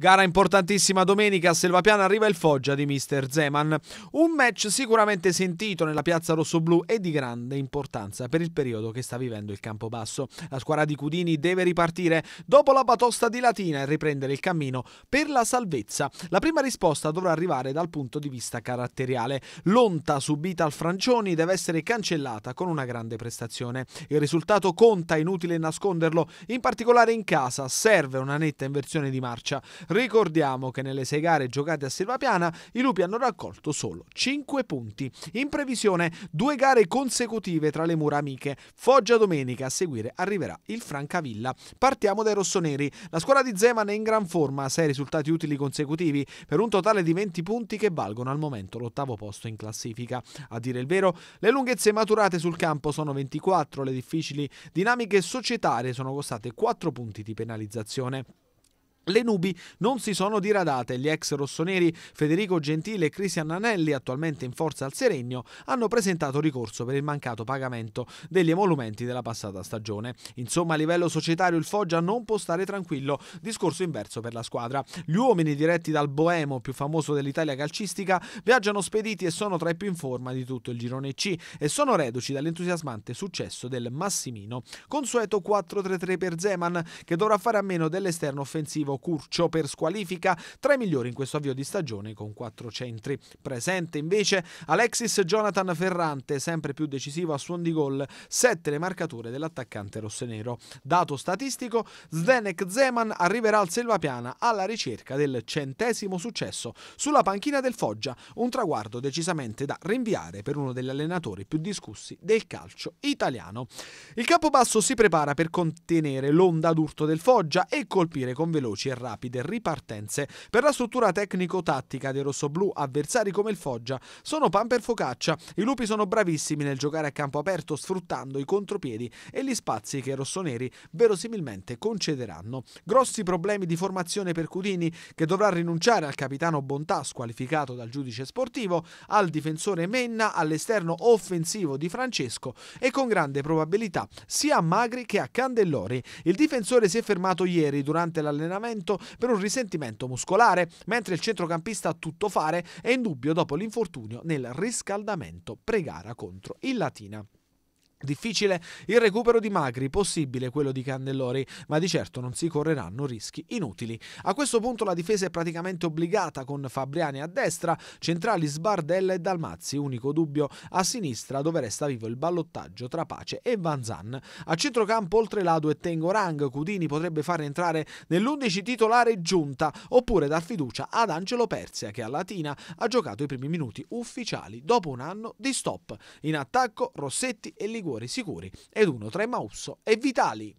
Gara importantissima domenica a Selvapiana arriva il Foggia di Mister Zeman. Un match sicuramente sentito nella piazza rossoblù e di grande importanza per il periodo che sta vivendo il Campobasso. La squadra di Cudini deve ripartire dopo la batosta di Latina e riprendere il cammino per la salvezza. La prima risposta dovrà arrivare dal punto di vista caratteriale. L'onta subita al Francioni deve essere cancellata con una grande prestazione. Il risultato conta, inutile nasconderlo, in particolare in casa serve una netta inversione di marcia. Ricordiamo che nelle sei gare giocate a Silvapiana i lupi hanno raccolto solo 5 punti. In previsione due gare consecutive tra le mura amiche. Foggia domenica, a seguire arriverà il Francavilla. Partiamo dai rossoneri. La squadra di Zeman è in gran forma, 6 risultati utili consecutivi per un totale di 20 punti che valgono al momento l'ottavo posto in classifica. A dire il vero, le lunghezze maturate sul campo sono 24, le difficili dinamiche societarie sono costate 4 punti di penalizzazione. Le nubi non si sono diradate. Gli ex rossoneri Federico Gentile e Cristian Nanelli, attualmente in forza al Serenio, hanno presentato ricorso per il mancato pagamento degli emolumenti della passata stagione. Insomma, a livello societario il Foggia non può stare tranquillo. Discorso inverso per la squadra. Gli uomini diretti dal Boemo, più famoso dell'Italia calcistica, viaggiano spediti e sono tra i più in forma di tutto il girone C e sono reduci dall'entusiasmante successo del Massimino. Consueto 4-3-3 per Zeman, che dovrà fare a meno dell'esterno offensivo Curcio per squalifica, tra i migliori in questo avvio di stagione con quattro centri. Presente invece Alexis Jonathan Ferrante, sempre più decisivo a suon di gol, sette le marcature dell'attaccante rossenero. Dato statistico, Zdenek Zeman arriverà al Selvapiana alla ricerca del centesimo successo sulla panchina del Foggia, un traguardo decisamente da rinviare per uno degli allenatori più discussi del calcio italiano. Il Capobasso si prepara per contenere l'onda d'urto del Foggia e colpire con veloce veloci e rapide ripartenze. Per la struttura tecnico-tattica dei rossoblù, avversari come il Foggia sono pan per focaccia. I lupi sono bravissimi nel giocare a campo aperto sfruttando i contropiedi e gli spazi che i rossoneri verosimilmente concederanno. Grossi problemi di formazione per Cudini che dovrà rinunciare al capitano Bontà squalificato dal giudice sportivo, al difensore Menna, all'esterno offensivo di Francesco e con grande probabilità sia a Magri che a Candellori. Il difensore si è fermato ieri durante l'allenamento allenamento per un risentimento muscolare, mentre il centrocampista a tutto fare è in dubbio dopo l'infortunio nel riscaldamento pre-gara contro il Latina. Difficile il recupero di Magri, possibile quello di Candellori, ma di certo non si correranno rischi inutili. A questo punto la difesa è praticamente obbligata con Fabriani a destra, centrali Sbardella e Dalmazzi, unico dubbio a sinistra dove resta vivo il ballottaggio tra Pace e Vanzan. A centrocampo oltre Lado e Tengorang, Cudini potrebbe far entrare nell'11 titolare Giunta, oppure dar fiducia ad Angelo Persia che a Latina ha giocato i primi minuti ufficiali dopo un anno di stop. In attacco Rossetti e Liguardo rigori sicuri ed uno tra i Mausso e Vitali.